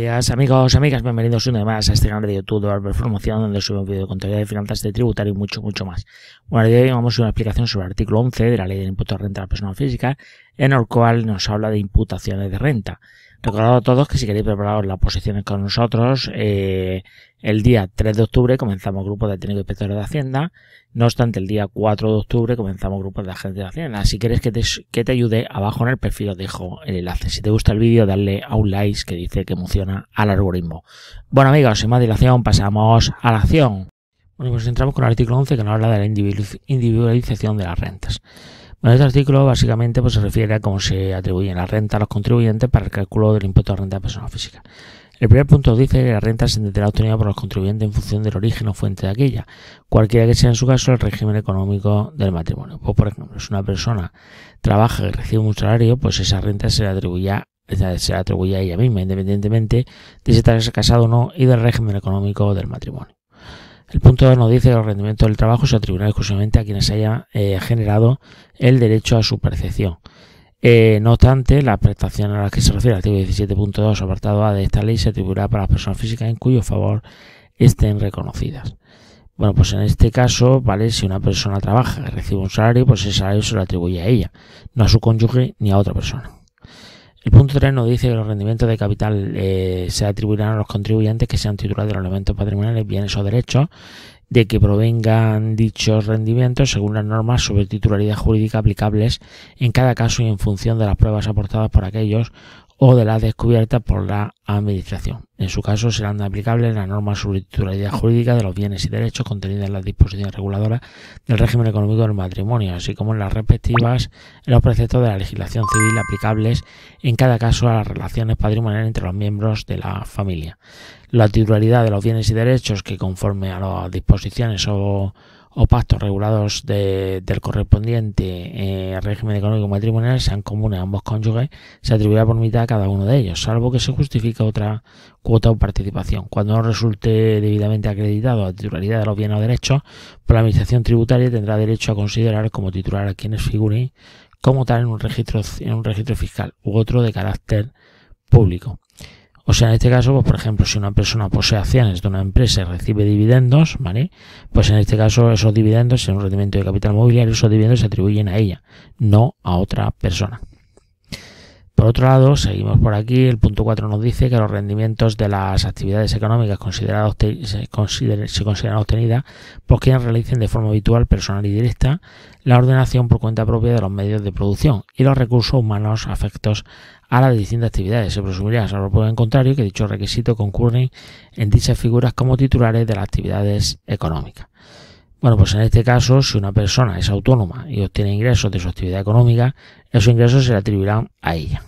días amigos, amigas, bienvenidos una vez más a este canal de YouTube de Formación donde subo un vídeo de contabilidad de finanzas de tributario y mucho, mucho más. Bueno, hoy vamos a una explicación sobre el artículo 11 de la Ley del Impuesto de Renta de la Persona Física en el cual nos habla de imputaciones de renta. Recordad a todos que si queréis prepararos las posiciones con nosotros, eh, el día 3 de octubre comenzamos grupos de técnicos inspectores de Hacienda. No obstante, el día 4 de octubre comenzamos grupos de agentes de Hacienda. Si quieres que te, que te ayude, abajo en el perfil os dejo el enlace. Si te gusta el vídeo, dale a un like que dice que emociona al algoritmo. Bueno, amigos, sin más dilación, pasamos a la acción. Bueno, pues entramos con el artículo 11 que nos habla de la individualización de las rentas. En este artículo básicamente pues, se refiere a cómo se atribuye la renta a los contribuyentes para el cálculo del impuesto a renta de personas físicas. El primer punto dice que la renta se entenderá obtenida por los contribuyentes en función del origen o fuente de aquella, cualquiera que sea en su caso el régimen económico del matrimonio. Pues, por ejemplo, si una persona trabaja y recibe un salario, pues esa renta se le se atribuye a ella misma, independientemente de si está casado o no y del régimen económico del matrimonio. El punto nos dice que el rendimiento del trabajo se atribuirá exclusivamente a quienes haya eh, generado el derecho a su percepción. Eh, no obstante, la prestación a la que se refiere el artículo 17.2, apartado A de esta ley, se atribuirá para las personas físicas en cuyo favor estén reconocidas. Bueno, pues en este caso, ¿vale? Si una persona trabaja y recibe un salario, pues ese salario se lo atribuye a ella, no a su cónyuge ni a otra persona. El punto 3 nos dice que los rendimientos de capital eh, se atribuirán a los contribuyentes que sean titulares de los elementos patrimoniales, bienes o derechos de que provengan dichos rendimientos según las normas sobre titularidad jurídica aplicables en cada caso y en función de las pruebas aportadas por aquellos o de la descubierta por la Administración. En su caso, serán aplicables las normas sobre titularidad jurídica de los bienes y derechos contenidas en las disposiciones reguladoras del régimen económico del matrimonio, así como en las respectivas en los preceptos de la legislación civil aplicables en cada caso a las relaciones patrimoniales entre los miembros de la familia. La titularidad de los bienes y derechos que conforme a las disposiciones o o pactos regulados del correspondiente eh, régimen económico matrimonial sean comunes a ambos cónyuges, se atribuirá por mitad a cada uno de ellos, salvo que se justifique otra cuota o participación. Cuando no resulte debidamente acreditado a titularidad de los bienes o derechos, por pues la Administración Tributaria tendrá derecho a considerar como titular a quienes figuren como tal en un registro, en un registro fiscal u otro de carácter público. O sea, en este caso, pues, por ejemplo, si una persona posee acciones de una empresa y recibe dividendos, ¿vale? Pues en este caso, esos dividendos, en un rendimiento de capital mobiliario, esos dividendos se atribuyen a ella, no a otra persona. Por otro lado, seguimos por aquí, el punto 4 nos dice que los rendimientos de las actividades económicas consideradas se, consideran obtenidas por quienes realicen de forma habitual, personal y directa la ordenación por cuenta propia de los medios de producción y los recursos humanos afectos a las distintas actividades. Se presumiría, se lo en contrario, que dicho requisito concurren en dichas figuras como titulares de las actividades económicas. Bueno, pues en este caso, si una persona es autónoma y obtiene ingresos de su actividad económica, esos ingresos se le atribuirán a ella.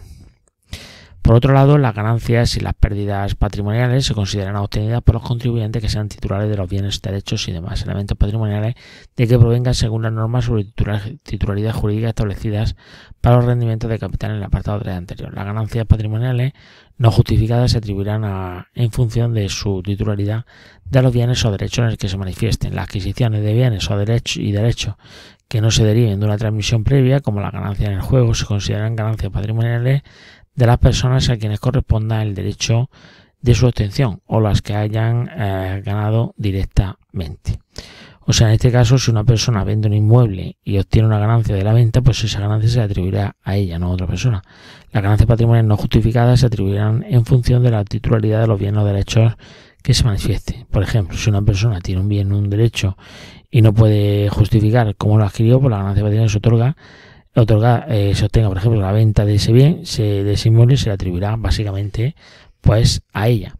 Por otro lado, las ganancias y las pérdidas patrimoniales se consideran obtenidas por los contribuyentes que sean titulares de los bienes, derechos y demás elementos patrimoniales de que provengan según las normas sobre titularidad jurídica establecidas para los rendimientos de capital en el apartado 3 anterior. Las ganancias patrimoniales no justificadas se atribuirán en función de su titularidad de los bienes o derechos en el que se manifiesten. Las adquisiciones de bienes o derechos y derechos que no se deriven de una transmisión previa, como las ganancias en el juego, se consideran ganancias patrimoniales de las personas a quienes corresponda el derecho de su obtención o las que hayan eh, ganado directamente. O sea, en este caso, si una persona vende un inmueble y obtiene una ganancia de la venta, pues esa ganancia se atribuirá a ella, no a otra persona. Las ganancias patrimoniales no justificadas se atribuirán en función de la titularidad de los bienes o derechos que se manifieste. Por ejemplo, si una persona tiene un bien o un derecho y no puede justificar cómo lo adquirió, pues la ganancia patrimonial se otorga, otorga eh, se obtenga, por ejemplo, la venta de ese bien, se, de ese inmueble, se le atribuirá básicamente pues a ella.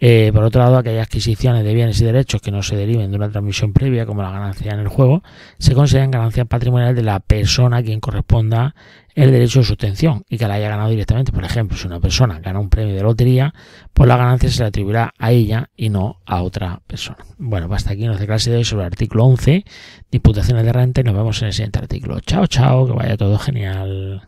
Eh, por otro lado, aquellas adquisiciones de bienes y derechos que no se deriven de una transmisión previa, como la ganancia en el juego, se consideran ganancias patrimoniales de la persona a quien corresponda el derecho de sustención y que la haya ganado directamente. Por ejemplo, si una persona gana un premio de lotería, pues la ganancia se le atribuirá a ella y no a otra persona. Bueno, pues hasta aquí nuestra clase de hoy sobre el artículo 11, Diputaciones de renta, y nos vemos en el siguiente artículo. Chao, chao, que vaya todo genial.